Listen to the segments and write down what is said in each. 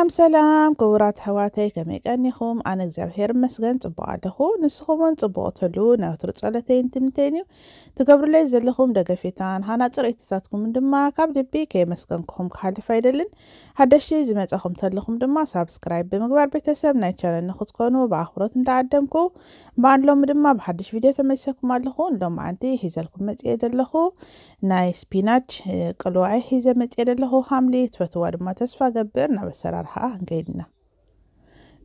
ሰላም ሰላም ክቡራት ኣሕዋተይ ከመይ ቀኒኹም ኣነ እግዚኣብሄር መስገን ፅቡቅ ኣለኹ ንስኹም ንስኹምን ፅቡቅ ትህሉ ናብትሪ ፀለተይን ትምተይን እዩ ትገብርለይ ዘለኹም ደገፌታን ሃና ፅርእትታትኩምን ድማ ካብ ልቢ ከየመስገንክኹም ክሓልፍ ኣይደልን ሓደሽቲ ዝመፀኹም ተለኹም ድማ ሳብስክራይብ ብምግባር ቤተሰብ ናይ ቻነል ንክትኮኑ ብኣኽብሮት እንዳዓደምኩ በኣንሎሚ ድማ ብሓድሽ ቪድዮ ተመሰኩም ኣለኹ ንሎም ዓንቲ ሒዘልኩም መፅአ ዘለኹ ናይ ስፒናች ቅልዋይ ሒዘ መፅአ ዘለኹ ሓምሊ ትፈትዋ ድማ ተስፋ ገብር ናብ ኣሰራርሓ ወርሓ ገይድና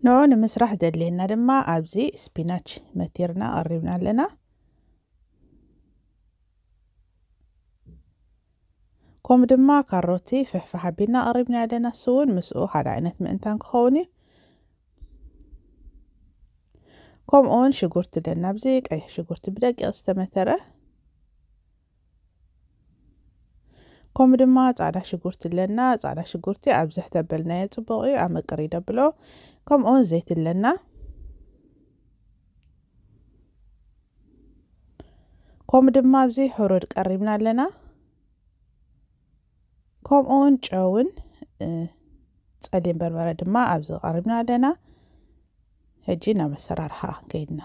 ንዑ ንምስራሕ ዘድልየና ድማ ኣብዚ ስፒናች መቲርና ቀሪብና ኣለና ከምኡ ድማ ካሮቲ ፍሕፍሕ ኣቢልና ቀሪብና ኣለና እሱ እውን ምስኡ ሓደ ዓይነት ምእንታን ክኸውን እዩ ከምኡ እውን ሽጉርቲ ደና ኣብዚ ቀይሕ ሽጉርቲ ብደቂቕ ዝተመተረ ከምኡ ድማ ፃዕዳ ሽጉርቲ ኣለና ፃዕዳ ሽጉርቲ ኣብ ዘሕተበልናዮ ፅቡቕ እዩ ኣብ መቀሪ ደብሎ ከምኡውን ዘይት ኣለና ከምኡ ድማ ኣብዚ ሕሩድ ቀሪብና ኣለና ከምኡውን ጨውን ፀሊም በርበረ ድማ ኣብዚ ቀሪብና ኣለና ሕጂ ናብ ኣሰራርሓ ከይድና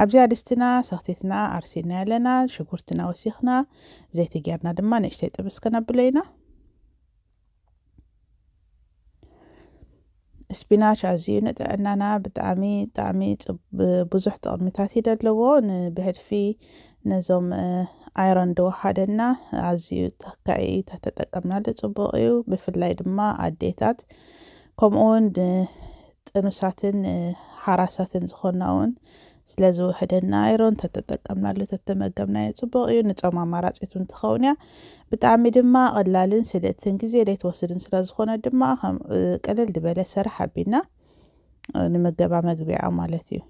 ኣብ ኣድስትና ሰኽቲትና ኣርሲና ኣለና ሽጉርትና ወሲኽና ዘይቲ ጌርና ድማ ንእሽተይ ጥብስ ከነብሎ ኢና ስፒናች ኣዝዩ ንጥዕናና ብጣዕሚ ብጣዕሚ ብዙሕ ጥቕሚታት እዩ ዘለዎ ብሕድፊ ነዞም ኣይረን ድወሓደና ኣዝዩ ተካኢ ተተጠቀምናሉ ፅቡቅ እዩ ብፍላይ ድማ ኣዴታት ከምኡውን ጥኑሳትን ሓራሳትን ዝኾና እውን ስለ ዝውሕደና ተተጠቀምናሉ ተተመገብናዮ ፅቡቅ እዩ ንፆም ኣማራፂት ትኸውን እያ ብጣዕሚ ድማ ቀላልን ስልእትን ግዜ ዘይትወስድን ስለዝኮነ ድማ ቅልል ዝበለ ስራሕ ኣቢልና ንምገባ መግቢያ ማለት እዩ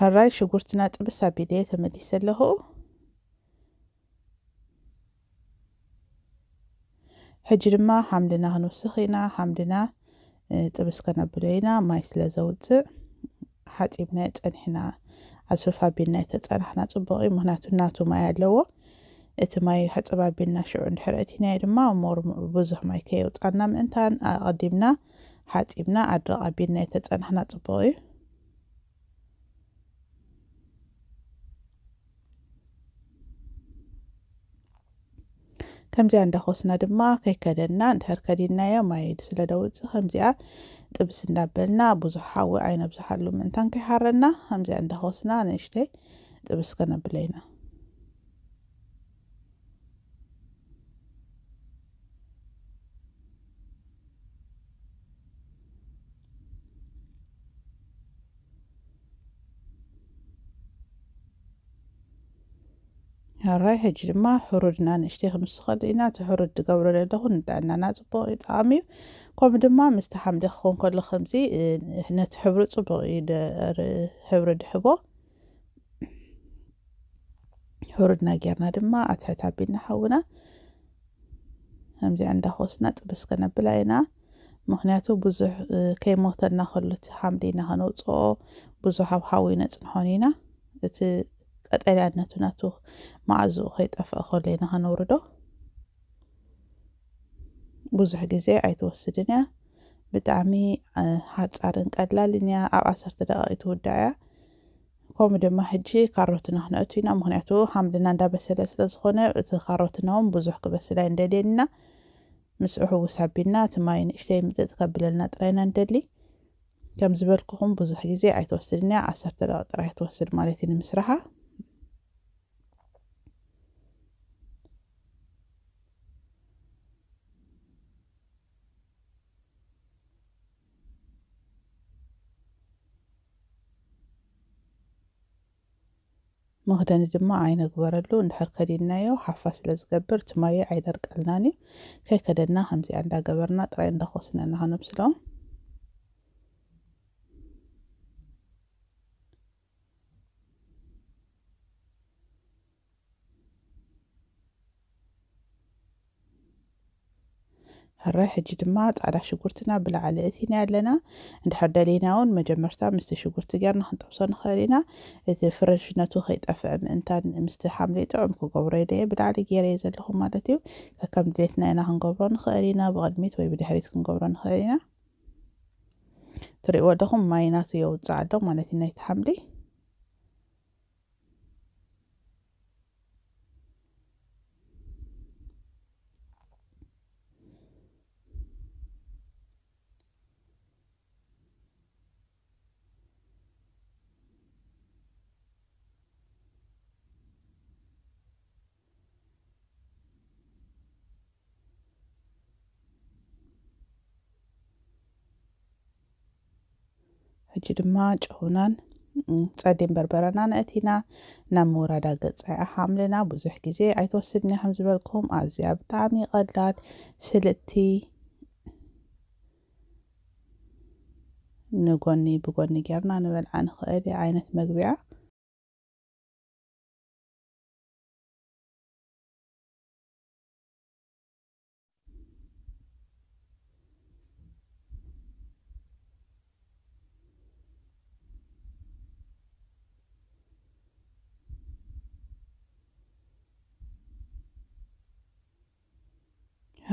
ሕራይ ሽጉርትና ጥብስ ኣቢለየ ተመሊሰ ኣለኹ ሕጂ ድማ ሓምድና ክንውስኽ ኢና ሓምድና ጥብስ ከነብሎ ኢና ማይ ስለ ዘውፅእ ሓፂብና የፀኒሕና ኣስፈፍ ኣቢልና የተፀናሕና ፅቡቅ እዩ ምክንያቱ እናቱ ማይ ኣለዎ እቲ ማይ ሕፅብ ኣቢልና ሽዑ እንድሕር እቲናዮ ድማ ሞር ብዙሕ ማይ ከየውፃና ምእንታን ኣቐዲምና ሓፂብና ኣድረቕ ኣቢልና የተፀናሕና ፅቡቅ እዩ ከምዚኣ እንዳኮስና ድማ ከይከደና እንድሕር ከዲናዮ ማየድ ስለ ደውፅእ ከምዚኣ ጥብስ እንዳበልና ብዙሓዊ ዓይነ ብዙሓሉ ምእንታን ከይሓረና ከምዚኣ እንዳኮስና ንእሽተይ ጥብስ ከነብለ ኢና هرای هجی ما حرود نانشته هم سخت اینا تا حرود دگور لرده هن نات با ادامی کام دم ما مستحم دخون کل خمزي نت حرود با اید حرود حبا حرود نگیر ندم ما اته تابی نحونا همزي عنده خوست نت بس کن بلاینا مهنتو بزح کی إه، مهتر نخلت حمدی نهانوت آ بزح حاوی نت نحونینا ات ቀጠልያነቱ ናቱ መዓዙ ከይጠፍእ ከሎ ኢና ከነውርዶ ብዙሕ ግዜ ኣይትወስድን እያ ብጣዕሚ ሓፃርን ቀላልን እያ ኣብ ዓሰርተ ደቂቂ ትውዳእ እያ ከምኡ ድማ ሕጂ ካሮትና ክንእቱ ኢና ምክንያቱ ሓምልና እንዳበሰለ ስለ ዝኾነ እቲ ካሮትና እውን ብዙሕ ክበስላ እንደልየኒና ምስ ዕሕውስ ኣቢልና እቲ ማይ ንእሽተይ ምጥጥ ከብለልና ጥራይና እንደሊ ከም ዝበልኩኹም ብዙሕ ግዜ ኣይትወስድን እያ ዓሰርተ ደቂቂ ጥራይ ትወስድ ማለት እዩ ንምስራሓ መክደኒ ድማ ኣይነግበረሉ እንድሕር ከዲድናዮ ሓፋ ስለ ዝገብር ትማየ ኣይደርቀልናን እዩ ከይከደና ከምዚኣ እንዳገበርና ጥራይ እንዳኮስነና ከነብስሎም هرايح جد ما على شجرتنا بلا على إثنا لنا عند حد لينا ون مجمرتا مست شجرت جار نحن توصلنا خلينا إذا فرشنا تخيت أفع من تان مست حملي تعم كجبري ده بلا على جير يزل لهم على تيو كم دلتنا أنا هنجبرن خلينا بغلميت ويبدا حريت كنجبرن خلينا ترى ودهم ما يناسو يوزع دوم على إثنا يتحملي ሕጂ ድማ ጨውናን ፀሊም በርበረና ንእቲና ናብ ምውራዳ ገፀ ሓምልና ብዙሕ ግዜ ኣይተወስድኒ ከም ዝበልኩም ኣዝያ ብጣዕሚ ቀላል ስልቲ ንጎኒ ብጎኒ ጌርና ንበልዓ ንኽእል ዓይነት መግቢያ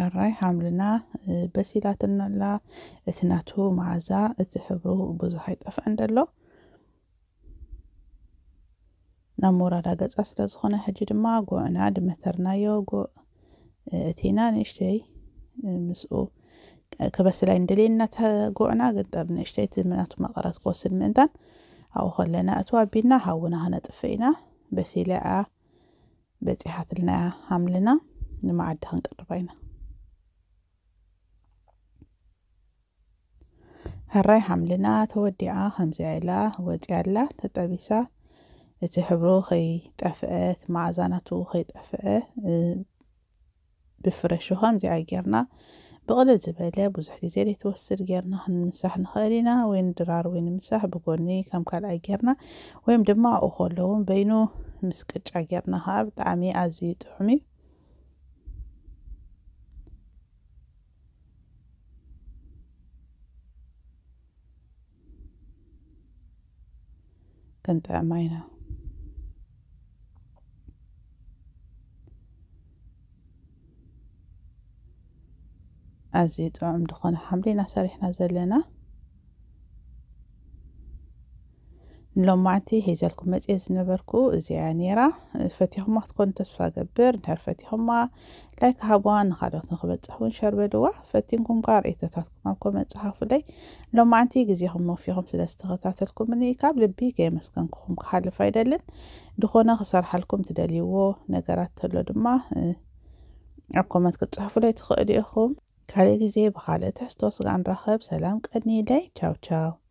ኣራይ ሓምልና በሲላት ኣላ እቲ ናቱ መዓዛ እቲ ሕብሩ ብዙሕ ይጠፍዕ ደሎ ናብ መወራዳ ገፃ ስለ ዝኾነ ሕጂ ድማ ጎዕና ድመተርናዮ ጎዕ እቲና ንእሽተይ ምስኡ ክበስላይ እንደልየና ተጉዕና ገጠር ንእሽተይ እቲ ምናቱ መቐረት ክወስድ ምእንታን ኣብኡ ከለና እቲ ኣቢልና ሃውና ክነጥፍ ኢና በሲላ ያ በፂሓትልና ሓምልና ንመዓዲ ክንቀርባ ኢና هرّي حملنا تودّي آخم زعلا وزعلا تطبيسا إتي حبرو خي تأفئة معزاناتو خي تأفئة بفرشو خم زعي جيرنا بغل الزبالة بوزح لزيلي توسر جيرنا هنمسح نخالينا وين درار وين مسح بقوني كم كالعي جيرنا ويمدمع أخولون بينو مسكتش عجرنا هاب تعمي عزي تحمي dann der meine. أزيد وأمضغ حملي نحسر احنا زلنا لومعتي هيجا لكم مزيز نبركو زي عنيرا فاتيهما تكون تسفى قبر نهار فاتيهما لايك هابوان خالوط نخبة تحوين شار بدوا فاتيهم قار ايتا تاتكم عالكم تحافو لي لومعتي قزيهم موفيهم سيدا استغطات لكم اني كاب لبي كي مسكن كخوم كحال فايدة لن دخونا خسار حالكم تدليوو نقرات تلو دما عبكم اتكو تحافو لي تخو اليخوم كالي قزي بخالي تحستو سغان رخب سلام قدني لي تشاو تشاو